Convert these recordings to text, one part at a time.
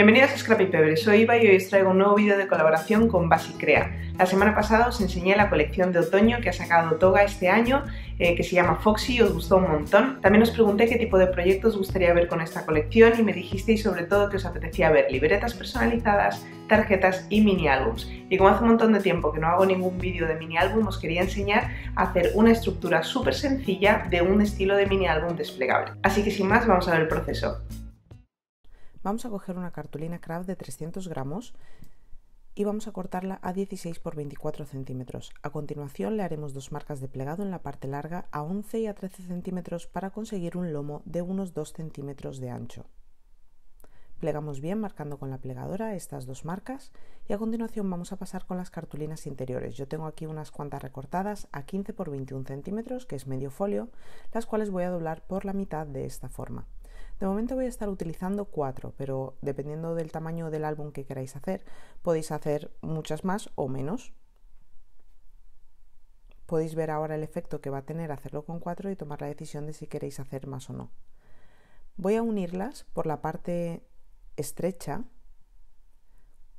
Bienvenidos a Scrappy Pebble, soy Iba y hoy os traigo un nuevo vídeo de colaboración con Basicrea. La semana pasada os enseñé la colección de otoño que ha sacado Toga este año, eh, que se llama Foxy, y os gustó un montón. También os pregunté qué tipo de proyectos gustaría ver con esta colección y me dijisteis sobre todo que os apetecía ver libretas personalizadas, tarjetas y mini álbums. Y como hace un montón de tiempo que no hago ningún vídeo de mini álbum, os quería enseñar a hacer una estructura súper sencilla de un estilo de mini álbum desplegable. Así que sin más, vamos a ver el proceso. Vamos a coger una cartulina craft de 300 gramos y vamos a cortarla a 16 por 24 centímetros. A continuación le haremos dos marcas de plegado en la parte larga a 11 y a 13 centímetros para conseguir un lomo de unos 2 centímetros de ancho. Plegamos bien marcando con la plegadora estas dos marcas y a continuación vamos a pasar con las cartulinas interiores. Yo tengo aquí unas cuantas recortadas a 15 por 21 centímetros, que es medio folio, las cuales voy a doblar por la mitad de esta forma. De momento voy a estar utilizando cuatro, pero dependiendo del tamaño del álbum que queráis hacer, podéis hacer muchas más o menos. Podéis ver ahora el efecto que va a tener hacerlo con cuatro y tomar la decisión de si queréis hacer más o no. Voy a unirlas por la parte estrecha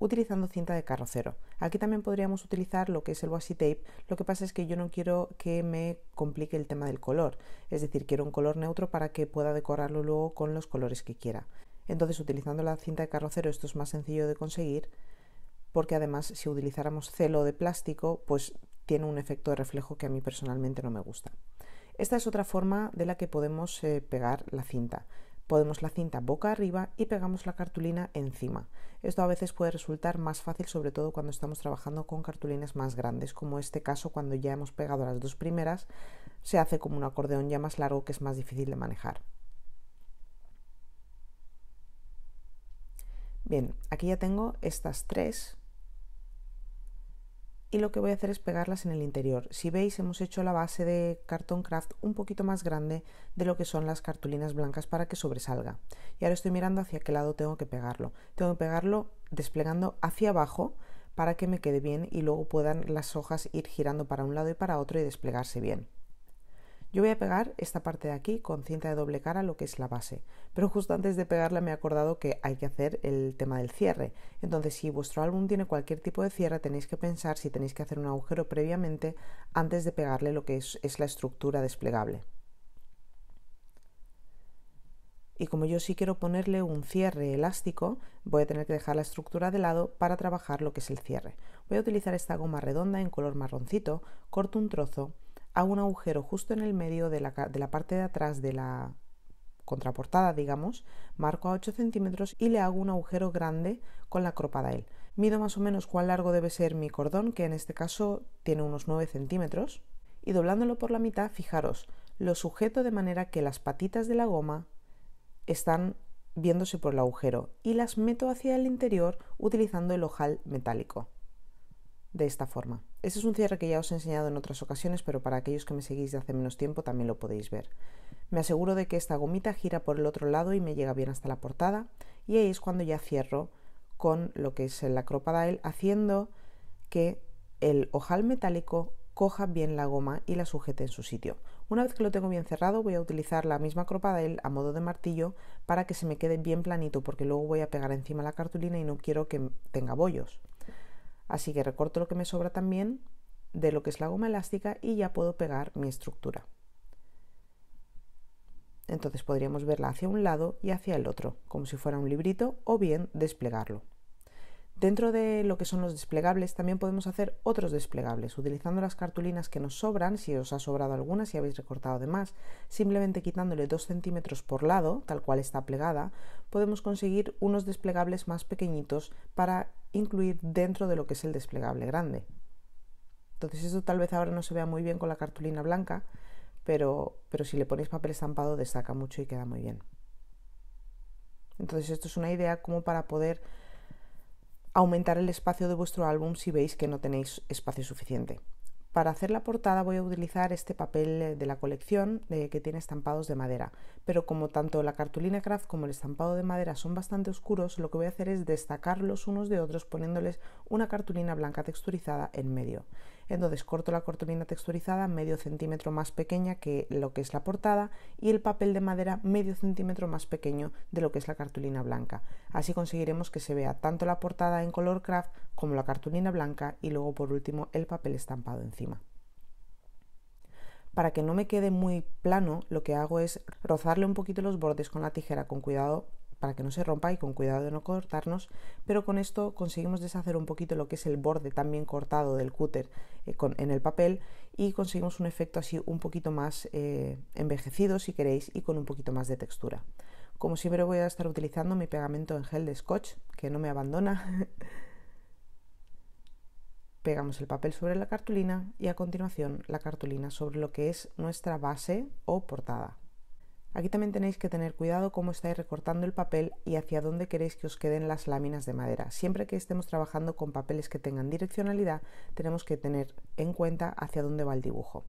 utilizando cinta de carrocero. Aquí también podríamos utilizar lo que es el washi tape, lo que pasa es que yo no quiero que me complique el tema del color, es decir, quiero un color neutro para que pueda decorarlo luego con los colores que quiera. Entonces, utilizando la cinta de carrocero esto es más sencillo de conseguir, porque además si utilizáramos celo de plástico, pues tiene un efecto de reflejo que a mí personalmente no me gusta. Esta es otra forma de la que podemos eh, pegar la cinta. Podemos la cinta boca arriba y pegamos la cartulina encima. Esto a veces puede resultar más fácil, sobre todo cuando estamos trabajando con cartulinas más grandes, como este caso cuando ya hemos pegado las dos primeras, se hace como un acordeón ya más largo que es más difícil de manejar. Bien, aquí ya tengo estas tres y lo que voy a hacer es pegarlas en el interior. Si veis hemos hecho la base de cartón craft un poquito más grande de lo que son las cartulinas blancas para que sobresalga. Y ahora estoy mirando hacia qué lado tengo que pegarlo. Tengo que pegarlo desplegando hacia abajo para que me quede bien y luego puedan las hojas ir girando para un lado y para otro y desplegarse bien. Yo voy a pegar esta parte de aquí con cinta de doble cara, lo que es la base. Pero justo antes de pegarla me he acordado que hay que hacer el tema del cierre. Entonces, si vuestro álbum tiene cualquier tipo de cierre, tenéis que pensar si tenéis que hacer un agujero previamente antes de pegarle lo que es, la estructura desplegable. Y como yo sí quiero ponerle un cierre elástico, voy a tener que dejar la estructura de lado para trabajar lo que es el cierre. Voy a utilizar esta goma redonda en color marroncito, corto un trozo hago un agujero justo en el medio de la, parte de atrás de la contraportada, digamos, marco a 8 centímetros y le hago un agujero grande con la él. Mido más o menos cuán largo debe ser mi cordón, que en este caso tiene unos 9 centímetros, y doblándolo por la mitad, fijaros, lo sujeto de manera que las patitas de la goma están viéndose por el agujero y las meto hacia el interior utilizando el ojal metálico de esta forma. Este es un cierre que ya os he enseñado en otras ocasiones, pero para aquellos que me seguís de hace menos tiempo también lo podéis ver. Me aseguro de que esta gomita gira por el otro lado y me llega bien hasta la portada y ahí es cuando ya cierro con lo que es el acropadail haciendo que el ojal metálico coja bien la goma y la sujete en su sitio. Una vez que lo tengo bien cerrado voy a utilizar la misma acropadail a modo de martillo para que se me quede bien planito porque luego voy a pegar encima la cartulina y no quiero que tenga bollos. Así que recorto lo que me sobra también de lo que es la goma elástica y ya puedo pegar mi estructura. Entonces podríamos verla hacia un lado y hacia el otro, como si fuera un librito, o bien desplegarlo. Dentro de lo que son los desplegables, también podemos hacer otros desplegables, utilizando las cartulinas que nos sobran, si os ha sobrado alguna, si habéis recortado de más, simplemente quitándole 2 centímetros por lado, tal cual está plegada, podemos conseguir unos desplegables más pequeñitos para incluir dentro de lo que es el desplegable grande. Entonces esto tal vez ahora no se vea muy bien con la cartulina blanca, pero, pero si le ponéis papel estampado destaca mucho y queda muy bien. Entonces esto es una idea como para poder aumentar el espacio de vuestro álbum si veis que no tenéis espacio suficiente. Para hacer la portada voy a utilizar este papel de la colección que tiene estampados de madera, pero como tanto la cartulina craft como el estampado de madera son bastante oscuros, lo que voy a hacer es destacarlos unos de otros poniéndoles una cartulina blanca texturizada en medio. Entonces corto la cartulina texturizada medio centímetro más pequeña que lo que es la portada y el papel de madera medio centímetro más pequeño de lo que es la cartulina blanca. Así conseguiremos que se vea tanto la portada en color craft como la cartulina blanca y luego por último el papel estampado encima. Para que no me quede muy plano, lo que hago es rozarle un poquito los bordes con la tijera con cuidado para que no se rompa y con cuidado de no cortarnos, pero con esto conseguimos deshacer un poquito lo que es el borde también cortado del cúter eh, en el papel y conseguimos un efecto así un poquito más eh, envejecido si queréis y con un poquito más de textura. Como siempre voy a estar utilizando mi pegamento en gel de scotch que no me abandona. Pegamos el papel sobre la cartulina y a continuación la cartulina sobre lo que es nuestra base o portada. Aquí también tenéis que tener cuidado cómo estáis recortando el papel y hacia dónde queréis que os queden las láminas de madera. Siempre que estemos trabajando con papeles que tengan direccionalidad, tenemos que tener en cuenta hacia dónde va el dibujo.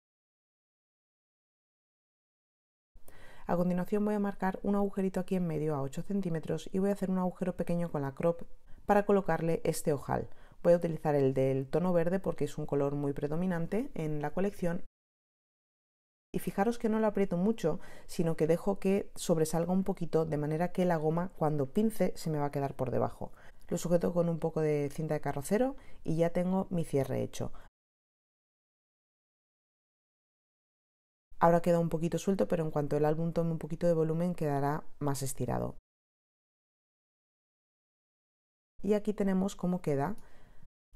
A continuación voy a marcar un agujerito aquí en medio a 8 centímetros y voy a hacer un agujero pequeño con la crop para colocarle este ojal. Voy a utilizar el del tono verde porque es un color muy predominante en la colección y fijaros que no lo aprieto mucho, sino que dejo que sobresalga un poquito de manera que la goma cuando pince se me va a quedar por debajo. Lo sujeto con un poco de cinta de carrocero y ya tengo mi cierre hecho. Ahora queda un poquito suelto, pero en cuanto el álbum tome un poquito de volumen quedará más estirado. Y aquí tenemos cómo queda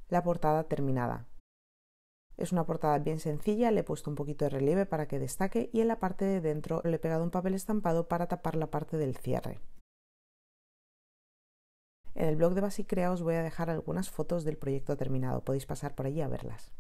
la portada terminada. Es una portada bien sencilla, le he puesto un poquito de relieve para que destaque y en la parte de dentro le he pegado un papel estampado para tapar la parte del cierre. En el blog de Basicrea os voy a dejar algunas fotos del proyecto terminado, podéis pasar por allí a verlas.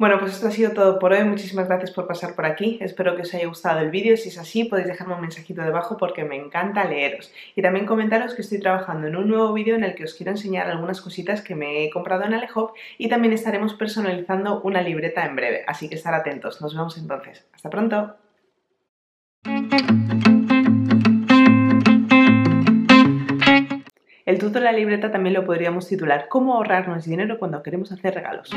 Bueno, pues esto ha sido todo por hoy. Muchísimas gracias por pasar por aquí. Espero que os haya gustado el vídeo. Si es así, podéis dejarme un mensajito debajo porque me encanta leeros. Y también comentaros que estoy trabajando en un nuevo vídeo en el que os quiero enseñar algunas cositas que me he comprado en Alehop y también estaremos personalizando una libreta en breve. Así que estar atentos. Nos vemos entonces. Hasta pronto. El tuto de la libreta también lo podríamos titular ¿Cómo ahorrarnos dinero cuando queremos hacer regalos?